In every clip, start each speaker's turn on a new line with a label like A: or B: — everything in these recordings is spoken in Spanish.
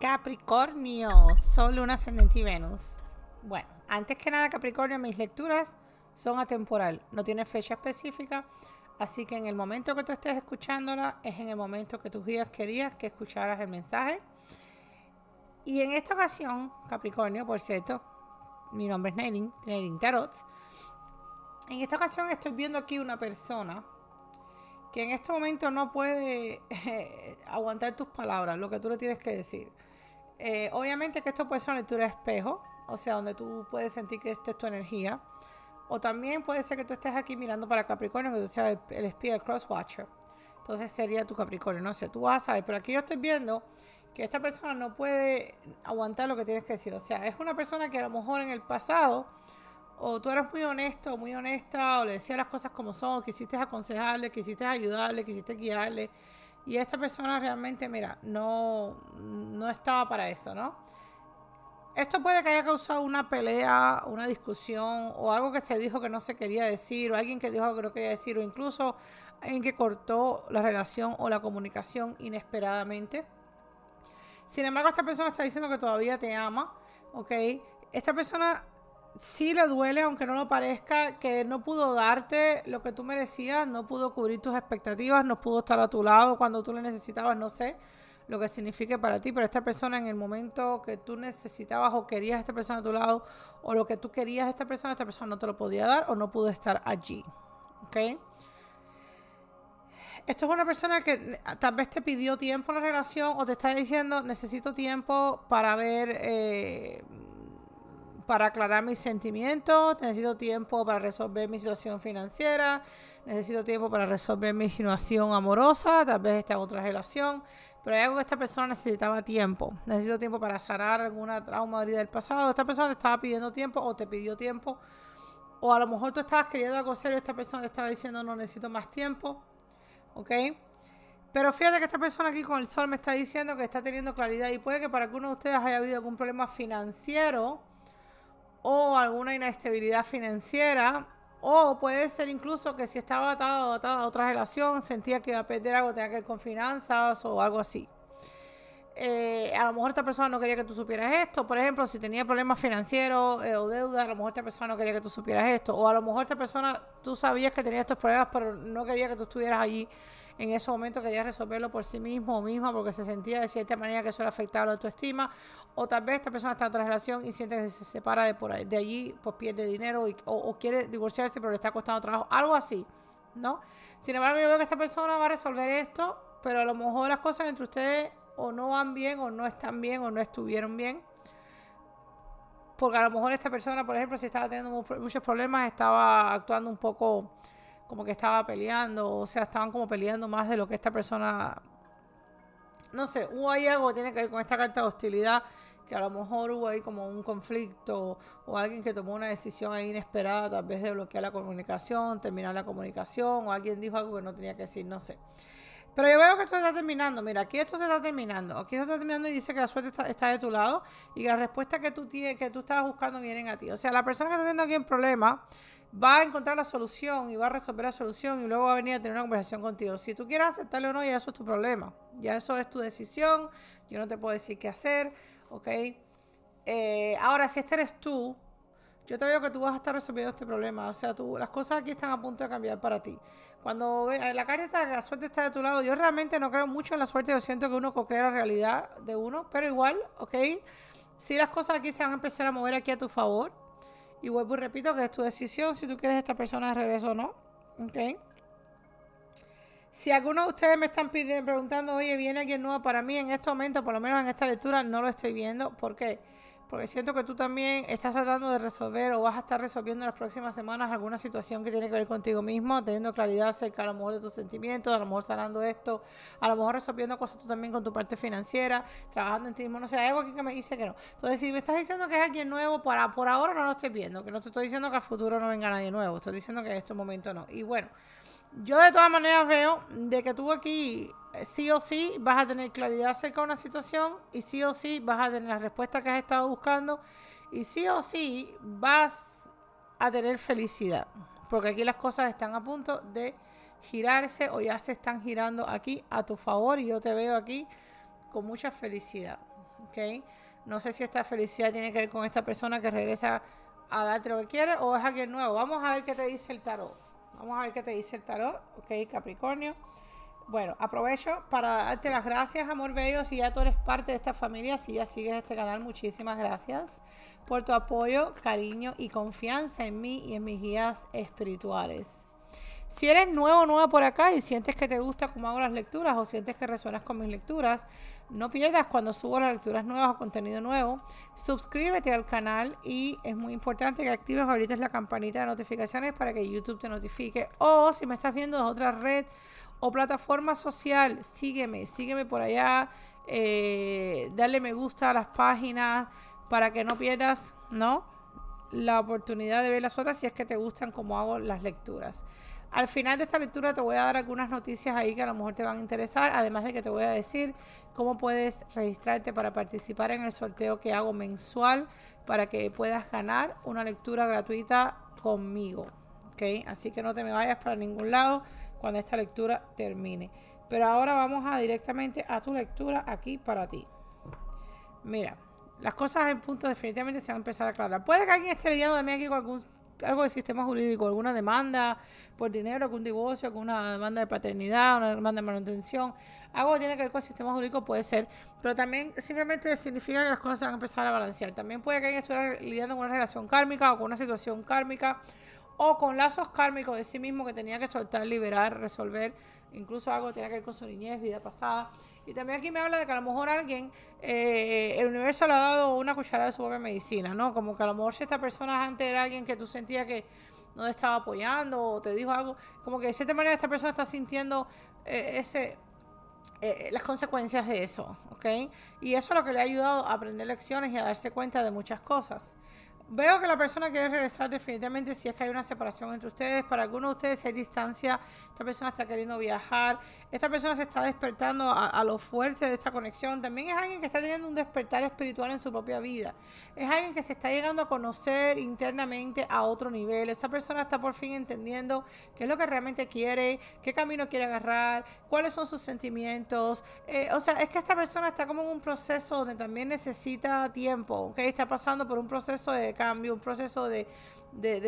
A: Capricornio, Sol, Luna, Ascendente y Venus. Bueno, antes que nada, Capricornio, mis lecturas son atemporal, no tiene fecha específica, así que en el momento que tú estés escuchándola es en el momento que tus guías querías que escucharas el mensaje. Y en esta ocasión, Capricornio, por cierto, mi nombre es Nairin, Tarot. En esta ocasión estoy viendo aquí una persona que en este momento no puede eh, aguantar tus palabras, lo que tú le tienes que decir. Eh, obviamente que esto puede ser una lectura de espejo, o sea, donde tú puedes sentir que esta es tu energía. O también puede ser que tú estés aquí mirando para Capricornio, o sea el, el crosswatcher Cross Watcher. Entonces sería tu Capricornio, no sé, tú vas a saber. Pero aquí yo estoy viendo que esta persona no puede aguantar lo que tienes que decir. O sea, es una persona que a lo mejor en el pasado, o tú eras muy honesto, muy honesta, o le decías las cosas como son, quisiste aconsejarle, quisiste ayudarle, quisiste guiarle y esta persona realmente, mira, no, no estaba para eso, ¿no? Esto puede que haya causado una pelea, una discusión o algo que se dijo que no se quería decir o alguien que dijo que no quería decir o incluso alguien que cortó la relación o la comunicación inesperadamente. Sin embargo, esta persona está diciendo que todavía te ama, ¿ok? Esta persona sí le duele, aunque no lo parezca, que no pudo darte lo que tú merecías, no pudo cubrir tus expectativas, no pudo estar a tu lado cuando tú le necesitabas, no sé lo que signifique para ti, pero esta persona en el momento que tú necesitabas o querías a esta persona a tu lado, o lo que tú querías a esta persona, esta persona no te lo podía dar o no pudo estar allí. ¿Ok? Esto es una persona que tal vez te pidió tiempo en la relación o te está diciendo necesito tiempo para ver... Eh, para aclarar mis sentimientos, necesito tiempo para resolver mi situación financiera, necesito tiempo para resolver mi situación amorosa, tal vez esta otra relación, pero hay algo que esta persona necesitaba tiempo, necesito tiempo para sanar alguna trauma del pasado, esta persona te estaba pidiendo tiempo o te pidió tiempo, o a lo mejor tú estabas queriendo algo serio, esta persona te estaba diciendo no necesito más tiempo, ¿ok? Pero fíjate que esta persona aquí con el sol me está diciendo que está teniendo claridad y puede que para algunos de ustedes haya habido algún problema financiero o alguna inestabilidad financiera o puede ser incluso que si estaba atado a otra relación, sentía que iba a perder algo, tenía que ir con finanzas o algo así. Eh, a lo mejor esta persona no quería que tú supieras esto. Por ejemplo, si tenía problemas financieros eh, o deudas, a lo mejor esta persona no quería que tú supieras esto. O a lo mejor esta persona, tú sabías que tenía estos problemas, pero no quería que tú estuvieras allí en ese momento quería resolverlo por sí mismo o misma porque se sentía de cierta manera que eso le afectaba la autoestima, o tal vez esta persona está en otra relación y siente que se separa de, por de allí, pues pierde dinero o, o quiere divorciarse pero le está costando trabajo, algo así, ¿no? Sin embargo, yo veo que esta persona va a resolver esto, pero a lo mejor las cosas entre ustedes o no van bien o no están bien o no estuvieron bien porque a lo mejor esta persona, por ejemplo, si estaba teniendo muchos problemas, estaba actuando un poco como que estaba peleando, o sea, estaban como peleando más de lo que esta persona... No sé, hubo ahí algo que tiene que ver con esta carta de hostilidad, que a lo mejor hubo ahí como un conflicto o alguien que tomó una decisión ahí inesperada, tal vez de bloquear la comunicación, terminar la comunicación, o alguien dijo algo que no tenía que decir, no sé. Pero yo veo que esto se está terminando. Mira, aquí esto se está terminando. Aquí se está terminando y dice que la suerte está, de tu lado y que la respuesta que tú, tienes, que tú estabas buscando vienen a ti. O sea, la persona que está teniendo aquí un problema va a encontrar la solución y va a resolver la solución y luego va a venir a tener una conversación contigo. Si tú quieres aceptarle o no, ya eso es tu problema. Ya eso es tu decisión. Yo no te puedo decir qué hacer, ¿ok? Eh, ahora, si este eres tú, yo te veo que tú vas a estar resolviendo este problema. O sea, tú, las cosas aquí están a punto de cambiar para ti. Cuando eh, la carta la suerte está de tu lado, yo realmente no creo mucho en la suerte. Yo siento que uno crea la realidad de uno, pero igual, ¿ok? Si las cosas aquí se van a empezar a mover aquí a tu favor, y vuelvo y repito que es tu decisión si tú quieres a esta persona de regreso o no. ¿Ok? Si alguno de ustedes me están pidiendo, preguntando, oye, viene alguien nuevo para mí en este momento, por lo menos en esta lectura, no lo estoy viendo. ¿Por qué? porque siento que tú también estás tratando de resolver o vas a estar resolviendo en las próximas semanas alguna situación que tiene que ver contigo mismo, teniendo claridad acerca a lo mejor de tus sentimientos, a lo mejor sanando esto, a lo mejor resolviendo cosas tú también con tu parte financiera, trabajando en ti mismo, no sé, algo que me dice que no. Entonces, si me estás diciendo que es alguien nuevo, para, por ahora no lo estoy viendo, que no te estoy diciendo que a futuro no venga nadie nuevo, estoy diciendo que en este momento no. Y bueno. Yo de todas maneras veo de que tú aquí eh, sí o sí vas a tener claridad acerca de una situación y sí o sí vas a tener la respuesta que has estado buscando y sí o sí vas a tener felicidad. Porque aquí las cosas están a punto de girarse o ya se están girando aquí a tu favor y yo te veo aquí con mucha felicidad. ¿okay? No sé si esta felicidad tiene que ver con esta persona que regresa a darte lo que quiere o es alguien nuevo. Vamos a ver qué te dice el tarot. Vamos a ver qué te dice el tarot. Ok, Capricornio. Bueno, aprovecho para darte las gracias, amor bello. Si ya tú eres parte de esta familia, si ya sigues este canal, muchísimas gracias por tu apoyo, cariño y confianza en mí y en mis guías espirituales. Si eres nuevo o nueva por acá y sientes que te gusta cómo hago las lecturas o sientes que resuenas con mis lecturas, no pierdas cuando subo las lecturas nuevas o contenido nuevo. Suscríbete al canal y es muy importante que actives ahorita la campanita de notificaciones para que YouTube te notifique. O si me estás viendo en otra red o plataforma social, sígueme, sígueme por allá, eh, dale me gusta a las páginas para que no pierdas, ¿no? La oportunidad de ver las otras si es que te gustan como hago las lecturas. Al final de esta lectura te voy a dar algunas noticias ahí que a lo mejor te van a interesar, además de que te voy a decir cómo puedes registrarte para participar en el sorteo que hago mensual para que puedas ganar una lectura gratuita conmigo. Así que no te me vayas para ningún lado cuando esta lectura termine. Pero ahora vamos directamente a tu lectura aquí para ti. Mira, las cosas en punto definitivamente se van a empezar a aclarar. Puede que alguien esté lidiando también aquí con algún algo de sistema jurídico, alguna demanda por dinero, con un divorcio, con una demanda de paternidad, una demanda de manutención, algo que tiene que ver con el sistema jurídico puede ser, pero también simplemente significa que las cosas se van a empezar a balancear. También puede que alguien estuviera lidiando con una relación kármica o con una situación kármica o con lazos kármicos de sí mismo que tenía que soltar, liberar, resolver, incluso algo que tiene que ver con su niñez, vida pasada. Y también aquí me habla de que a lo mejor alguien, eh, el universo le ha dado una cucharada de su propia medicina, ¿no? Como que a lo mejor si esta persona antes era alguien que tú sentías que no te estaba apoyando o te dijo algo, como que de cierta manera esta persona está sintiendo eh, ese... Eh, las consecuencias de eso, ¿ok? Y eso es lo que le ha ayudado a aprender lecciones y a darse cuenta de muchas cosas. Veo que la persona quiere regresar definitivamente si es que hay una separación entre ustedes. Para algunos de ustedes hay distancia. Esta persona está queriendo viajar. Esta persona se está despertando a, a, lo fuerte de esta conexión. También es alguien que está teniendo un despertar espiritual en su propia vida. Es alguien que se está llegando a conocer internamente a otro nivel. Esa persona está por fin entendiendo qué es lo que realmente quiere, qué camino quiere agarrar, cuáles son sus sentimientos. Eh, o sea, es que esta persona está como en un proceso donde también necesita tiempo. ¿okay? Está pasando por un proceso de cambio, un proceso de, de,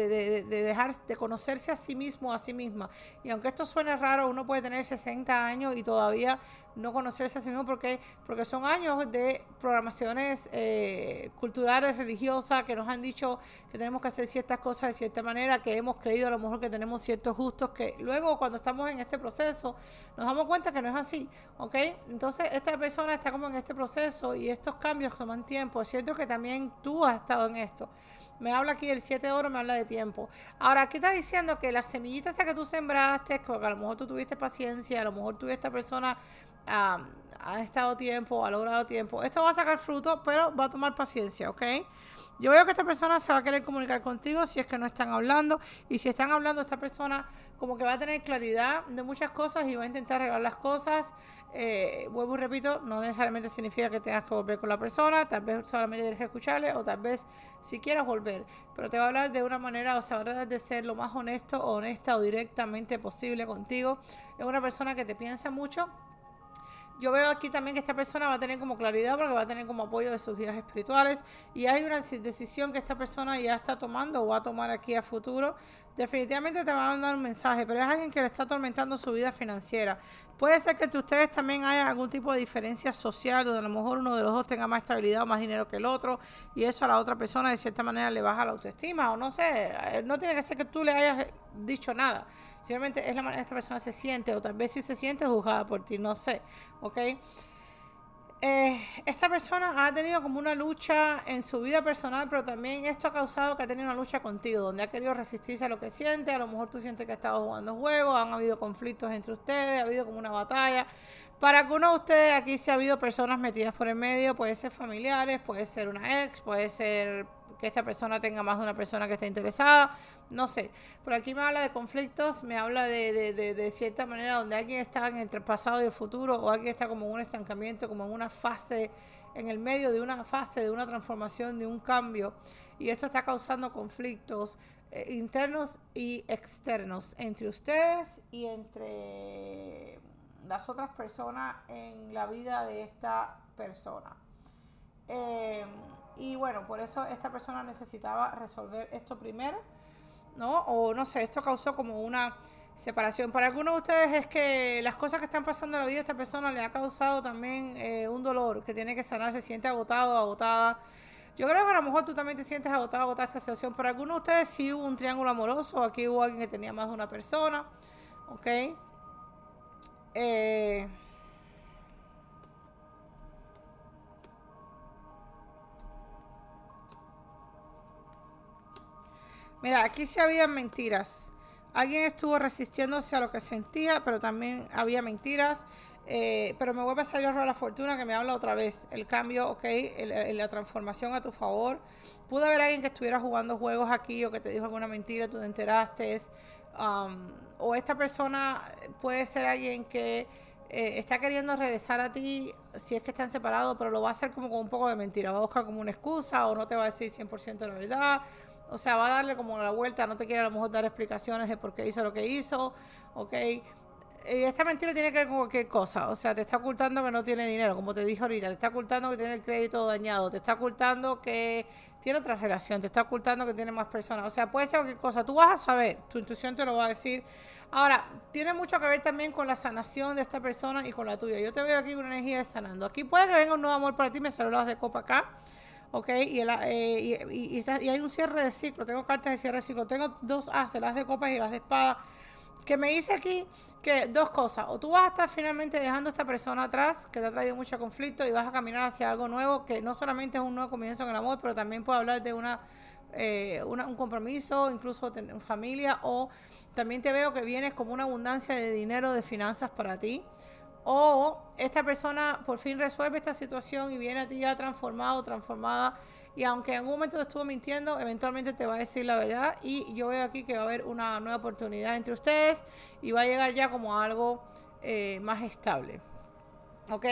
A: dejar de conocerse a sí mismo, a sí misma. Y aunque esto suene raro, uno puede tener 60 años y todavía no conocerse a sí mismo porque, porque son años de programaciones eh, culturales, religiosas, que nos han dicho que tenemos que hacer ciertas cosas de cierta manera, que hemos creído a lo mejor que tenemos ciertos gustos, que luego cuando estamos en este proceso nos damos cuenta que no es así, ¿ok? Entonces esta persona está como en este proceso y estos cambios toman tiempo. Es cierto que también tú has estado en esto. Me habla aquí del 7 de oro, me habla de tiempo. Ahora, aquí está diciendo que las semillitas que tú sembraste, que a lo mejor tú tuviste paciencia, a lo mejor y esta persona Han ha estado tiempo, ha logrado tiempo. Esto va a sacar fruto, pero va a tomar paciencia, ¿ok? Yo veo que esta persona se va a querer comunicar contigo si es que no están hablando. Y si están hablando, esta persona como que va a tener claridad de muchas cosas y va a intentar arreglar las cosas. Eh, vuelvo y repito, no necesariamente significa que tengas que volver con la persona, tal vez solamente tienes que escucharle o tal vez si quieras volver, pero te va a hablar de una manera, o sea, va a tratar de ser lo más honesto, honesta o directamente posible contigo. Es una persona que te piensa mucho, yo veo aquí también que esta persona va a tener como claridad porque va a tener como apoyo de sus guías espirituales y hay una decisión que esta persona ya está tomando o va a tomar aquí a futuro. Definitivamente te va a mandar un mensaje, pero es alguien que le está atormentando su vida financiera. Puede ser que entre ustedes también haya algún tipo de diferencia social, donde a lo mejor uno de los dos tenga más estabilidad o más dinero que el otro, y eso a la otra persona de cierta manera le baja la autoestima, o no sé, eh, no tiene que ser que tú le hayas dicho nada Simplemente es la manera que esta persona se siente, o tal vez si se siente juzgada por ti, no sé, ¿ok? Eh, esta persona ha tenido como una lucha en su vida personal, pero también esto ha causado que ha tenido una lucha contigo, donde ha querido resistirse a lo que siente, a lo mejor tú sientes que ha estado jugando juegos, han habido conflictos entre ustedes, ha habido como una batalla, para algunos de ustedes aquí si ha habido personas metidas por el medio, puede ser familiares, puede ser una ex, puede ser que esta persona tenga más de una persona que esté interesada, no sé. Por aquí me habla de conflictos, me habla de, cierta manera donde alguien está entre el pasado y el futuro, o alguien está como en un estancamiento, como en una fase, en el medio de una fase, de una transformación, de un cambio. Y esto está causando conflictos eh, internos y externos entre ustedes y entre las otras personas en la vida de esta persona. Eh, y bueno, por eso esta persona necesitaba resolver esto primero, ¿no? O no sé, esto causó como una separación. Para algunos de ustedes es que las cosas que están pasando en la vida de esta persona le ha causado también eh, un dolor que tiene que sanar, se siente agotado, agotada. Yo creo que a lo mejor tú también te sientes agotado, agotada esta situación. Para algunos de ustedes sí hubo un triángulo amoroso, aquí hubo alguien que tenía más de una persona, ¿ok? Eh, mira, aquí se sí habían mentiras. Alguien estuvo resistiéndose a lo que sentía, pero también había mentiras. Eh, pero me vuelve a salir el a de la fortuna que me habla otra vez. El cambio, ok, la transformación a tu favor. Pudo haber alguien que estuviera jugando juegos aquí o que te dijo alguna mentira, tú te enteraste. Um, o esta persona puede ser alguien que eh, está queriendo regresar a ti si es que están separados, pero lo va a hacer como con un poco de mentira, va a buscar como una excusa o no te va a decir 100% la verdad. O sea, va a darle como la vuelta, no te quiere a lo mejor dar explicaciones de por qué hizo lo que hizo, ¿ok? Eh, esta mentira tiene que ver con cualquier cosa. O sea, te está ocultando que no tiene dinero, como te dije ahorita. Te está ocultando que tiene el crédito dañado. Te está ocultando que tiene otra relación. Te está ocultando que tiene más personas. O sea, puede ser cualquier cosa. Tú vas a saber. Tu intuición te lo va a decir. Ahora, tiene mucho que ver también con la sanación de esta persona y con la tuya. Yo te veo aquí con una energía de sanando. Aquí puede que venga un nuevo amor para ti. Me las de copa acá. ¿ok? Y, el, eh, y, hay un cierre de ciclo. Tengo cartas de cierre de ciclo. Tengo dos ases las de copas y las de espada que me dice aquí que dos cosas, o tú vas a estar finalmente dejando a esta persona atrás, que te ha traído mucho conflicto, y vas a caminar hacia algo nuevo, que no solamente es un nuevo comienzo en el amor, pero también puede hablar de una, eh, un compromiso, incluso familia, o también te veo que vienes como una abundancia de dinero, de finanzas para ti, o esta persona por fin resuelve esta situación y viene a ti ya transformado, transformada y aunque en algún momento te estuvo mintiendo, eventualmente te va a decir la verdad y yo veo aquí que va a haber una nueva oportunidad entre ustedes y va a llegar ya como algo eh, más estable. ¿Ok?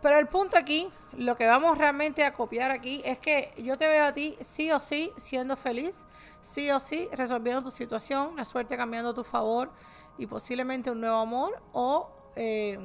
A: Pero el punto aquí, lo que vamos realmente a copiar aquí es que yo te veo a ti sí o sí siendo feliz, sí o sí resolviendo tu situación, la suerte cambiando a tu favor y posiblemente un nuevo amor o eh,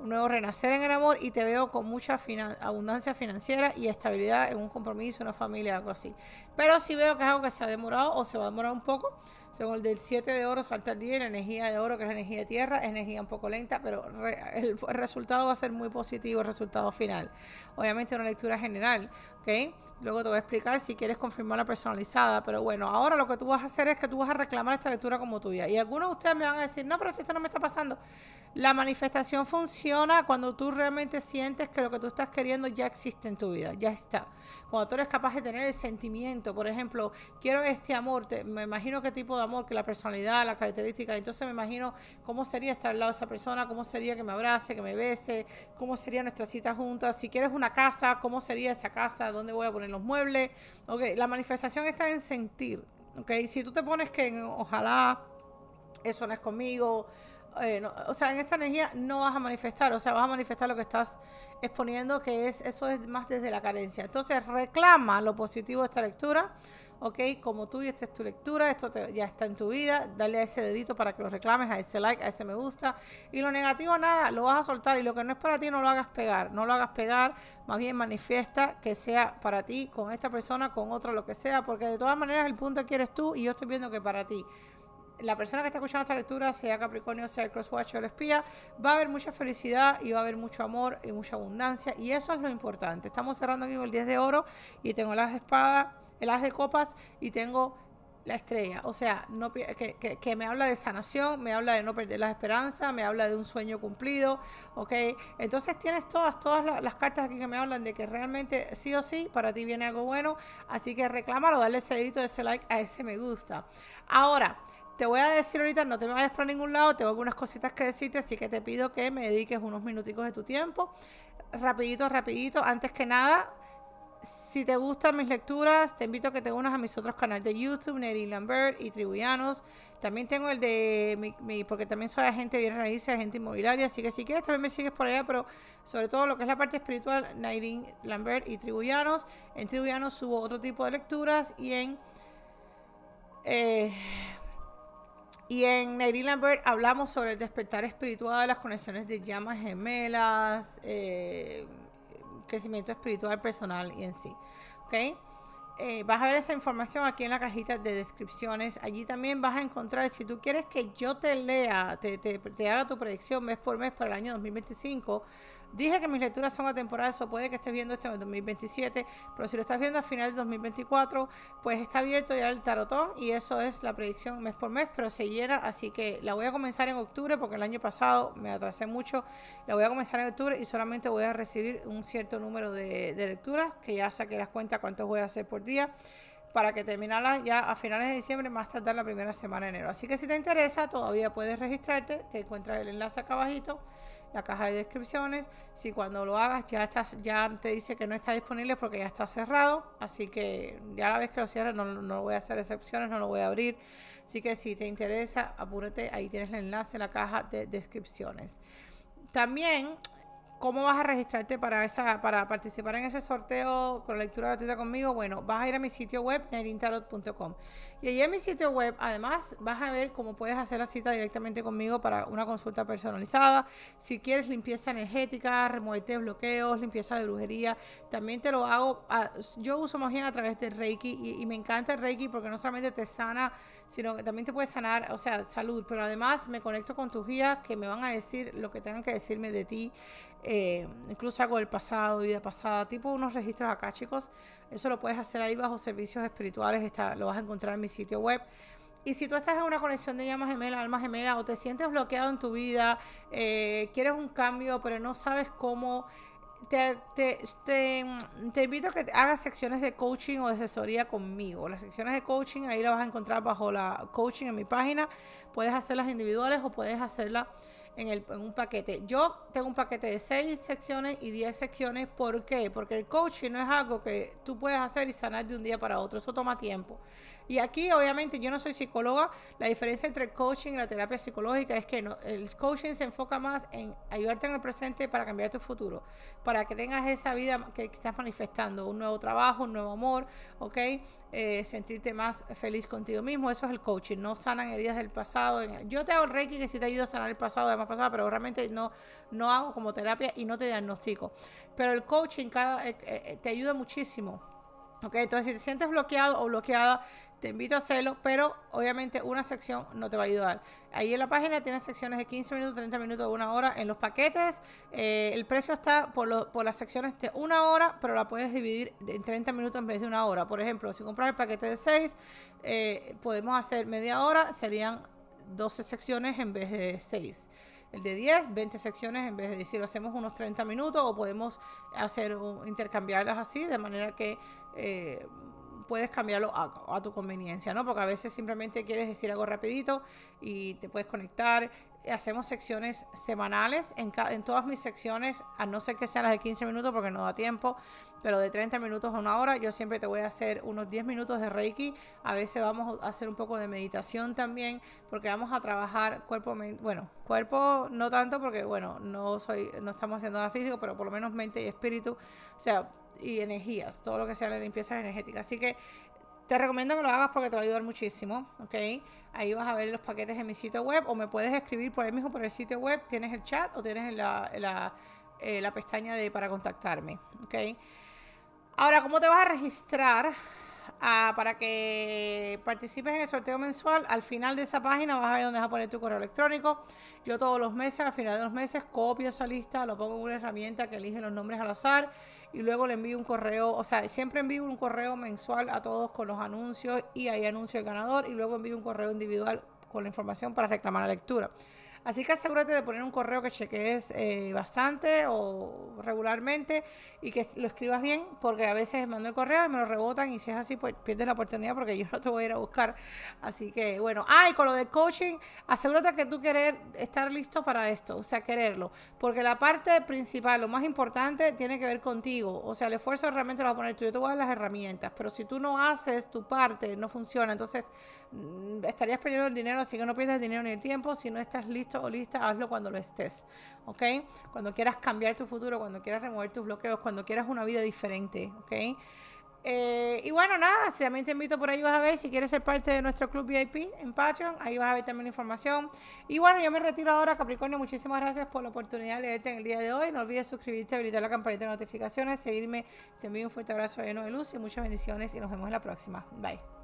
A: un nuevo renacer en el amor y te veo con mucha abundancia financiera y estabilidad en un compromiso, una familia, algo así. Pero si veo que es algo que se ha demorado o se va a demorar un poco, según el del 7 de oro salta el 10, energía de oro, que es la energía de tierra, es energía un poco lenta, pero el, resultado va a ser muy positivo, el resultado final. Obviamente una lectura general, ¿ok? Luego te voy a explicar si quieres confirmar la personalizada, pero bueno, ahora lo que tú vas a hacer es que tú vas a reclamar esta lectura como tuya. Y algunos de ustedes me van a decir, no, pero si esto no me está pasando. La manifestación funciona cuando tú realmente sientes que lo que tú estás queriendo ya existe en tu vida, ya está cuando tú eres capaz de tener el sentimiento, por ejemplo, quiero este amor, me imagino qué tipo de amor, que la personalidad, las características, entonces me imagino cómo sería estar al lado de esa persona, cómo sería que me abrace, que me bese, cómo sería nuestra cita juntas, si quieres una casa, cómo sería esa casa, dónde voy a poner los muebles, okay, la manifestación está en sentir, ok, si tú te pones que ojalá, eso no es conmigo, eh, o sea, en esta energía no vas a manifestar, o sea, vas a manifestar lo que estás exponiendo, que es eso es más desde la carencia. Entonces, reclama lo positivo de esta lectura, ¿ok? Como tú y esta es tu lectura, esto ya está en tu vida, dale a ese dedito para que lo reclames, a ese like, a ese me gusta. Y lo negativo, nada, lo vas a soltar y lo que no es para ti, no lo hagas pegar, no lo hagas pegar, más bien manifiesta que sea para ti, con esta persona, con otra, lo que sea, porque de todas maneras el punto aquí eres tú y yo estoy viendo que para ti la persona que está escuchando esta lectura, sea Capricornio, sea el Crosswatch o el espía, va a haber mucha felicidad y va a haber mucho amor y mucha abundancia. Y eso es lo importante. Estamos cerrando aquí el 10 de oro y tengo las de espada, el as de copas y tengo la estrella. O sea, que, me habla de sanación, me habla de no perder la esperanza, me habla de un sueño cumplido, ¿ok? Entonces tienes todas, todas las, cartas aquí que me hablan de que realmente sí o sí, para ti viene algo bueno. Así que o dale ese dedito, ese like a ese me gusta. Ahora, te voy a decir ahorita, no te vayas por ningún lado, tengo algunas cositas que decirte, así que te pido que me dediques unos minuticos de tu tiempo. Rapidito, rapidito, antes que nada, si te gustan mis lecturas, te invito a que te unas a mis otros canales de YouTube, Nadine Lambert y tribuyanos También tengo el de mi, porque también soy agente de raíces, agente inmobiliaria, así que si quieres también me sigues por allá, pero sobre todo lo que es la parte espiritual, Nadine Lambert y tribuyanos En tribuyanos subo otro tipo de lecturas y en eh, y en Mary Lambert hablamos sobre el despertar espiritual, las conexiones de llamas gemelas, eh, crecimiento espiritual personal y en sí. ¿Okay? Eh, vas a ver esa información aquí en la cajita de descripciones. Allí también vas a encontrar, si tú quieres que yo te lea, te, te haga tu predicción mes por mes para el año 2025, Dije que mis lecturas son atemporales, o puede que estés viendo esto en el 2027, pero si lo estás viendo a final de 2024, pues está abierto ya el tarotón y eso es la predicción mes por mes, pero se llena, así que la voy a comenzar en octubre porque el año pasado me atrasé mucho, la voy a comenzar en octubre y solamente voy a recibir un cierto número de, de lecturas, que ya saqué las cuentas cuántos voy a hacer por día para que terminarla ya a finales de diciembre, más tardar la primera semana de enero. Así que si te interesa, todavía puedes registrarte, te encuentras el enlace acá abajito la caja de descripciones. Si cuando lo hagas ya, estás, ya te dice que no está disponible porque ya está cerrado, así que ya la vez que lo cierres no, no voy a hacer excepciones, no lo voy a abrir. Así que si te interesa, apúrate, ahí tienes el enlace en la caja de descripciones. También ¿Cómo vas a registrarte para, esa, para participar en ese sorteo con lectura gratuita conmigo? Bueno, vas a ir a mi sitio web, nerintarot.com y ahí en mi sitio web, además, vas a ver cómo puedes hacer la cita directamente conmigo para una consulta personalizada. Si quieres limpieza energética, removerte bloqueos, limpieza de brujería, también te lo hago. Ah, yo uso más bien a través del Reiki y, me encanta el Reiki porque no solamente te sana, sino que también te puede sanar, o sea, salud. Pero además me conecto con tus guías que me van a decir lo que tengan que decirme de ti. Eh, incluso hago el pasado, vida pasada, tipo unos registros acá, chicos, eso lo puedes hacer ahí bajo servicios espirituales, está, lo vas a encontrar en mi sitio web. Y si tú estás en una conexión de llamas gemela, alma gemela, o te sientes bloqueado en tu vida, eh, quieres un cambio, pero no sabes cómo, te, te, te, invito a que hagas secciones de coaching o de asesoría conmigo. Las secciones de coaching ahí las vas a encontrar bajo la coaching en mi página. Puedes hacerlas individuales o puedes hacerlas en, el, un paquete. Yo tengo un paquete de 6 secciones y 10 secciones. ¿Por qué? Porque el coaching no es algo que tú puedes hacer y sanar de un día para otro. Eso toma tiempo. Y aquí, obviamente, yo no soy psicóloga. La diferencia entre el coaching y la terapia psicológica es que el coaching se enfoca más en ayudarte en el presente para cambiar tu futuro. Para que tengas esa vida que, estás manifestando. Un nuevo trabajo, un nuevo amor, ¿ok? Eh, sentirte más feliz contigo mismo. Eso es el coaching. No sanan heridas del pasado. yo te hago reiki que si te ayuda a sanar el pasado de más pasada, pero realmente no, no hago como terapia y no te diagnostico. Pero el coaching cada, eh, eh, te ayuda muchísimo. ¿ok? Entonces, si te sientes bloqueado o bloqueada, te invito a hacerlo, pero obviamente una sección no te va a ayudar. Ahí en la página tiene secciones de 15 minutos, 30 minutos, una hora en los paquetes. Eh, el precio está por, por, las secciones de una hora, pero la puedes dividir en 30 minutos en vez de una hora. Por ejemplo, si compras el paquete de 6, podemos hacer media hora, serían 12 secciones en vez de 6 el de 10, 20 secciones en vez de decir, hacemos unos 30 minutos o podemos hacer intercambiarlas así, de manera que eh, puedes cambiarlo a, a, tu conveniencia, ¿no? Porque a veces simplemente quieres decir algo rapidito y te puedes conectar hacemos secciones semanales en, en todas mis secciones, a no ser que sean las de 15 minutos porque no da tiempo, pero de 30 minutos a una hora, yo siempre te voy a hacer unos 10 minutos de Reiki, a veces vamos a hacer un poco de meditación también, porque vamos a trabajar cuerpo, bueno, cuerpo no tanto porque, bueno, no, soy, no estamos haciendo nada físico, pero por lo menos mente y espíritu, o sea, y energías, todo lo que sea la limpieza energética. Así que te recomiendo que lo hagas porque te va a ayudar muchísimo, ¿ok? Ahí vas a ver los paquetes en mi sitio web o me puedes escribir por ahí mismo por el sitio web. Tienes el chat o tienes la, eh, pestaña de para contactarme, ¿ok? Ahora, ¿cómo te vas a registrar para que participes en el sorteo mensual. Al final de esa página vas a ver dónde vas a poner tu correo electrónico. Yo todos los meses, al final de los meses, copio esa lista, lo pongo en una herramienta que elige los nombres al azar y luego le envío un correo, o sea, siempre envío un correo mensual a todos con los anuncios y ahí anuncio el ganador y luego envío un correo individual con la información para reclamar la lectura. Así que asegúrate de poner un correo que cheques eh, bastante o regularmente y que lo escribas bien, porque a veces mando el correo y me lo rebotan y si es así, pues pierdes la oportunidad porque yo no te voy a ir a buscar. Así que bueno, ay, ah, con lo de coaching, asegúrate que tú querer estar listo para esto, o sea, quererlo, porque la parte principal, lo más importante, tiene que ver contigo, o sea, el esfuerzo realmente lo vas a poner tú, yo te voy a dar las herramientas, pero si tú no haces tu parte, no funciona, entonces mm, estarías perdiendo el dinero, así que no pierdas dinero ni el tiempo si no estás listo lista, hazlo cuando lo estés, ¿ok? Cuando quieras cambiar tu futuro, cuando quieras remover tus bloqueos, cuando quieras una vida diferente, ¿ok? Eh, y bueno, nada, si también te invito por ahí, vas a ver si quieres ser parte de nuestro club VIP en Patreon, ahí vas a ver también la información. Y bueno, yo me retiro ahora, Capricornio, muchísimas gracias por la oportunidad de leerte en el día de hoy. No olvides suscribirte, habilitar la campanita de notificaciones, seguirme. Te envío un fuerte abrazo lleno de luz y muchas bendiciones y nos vemos en la próxima. Bye.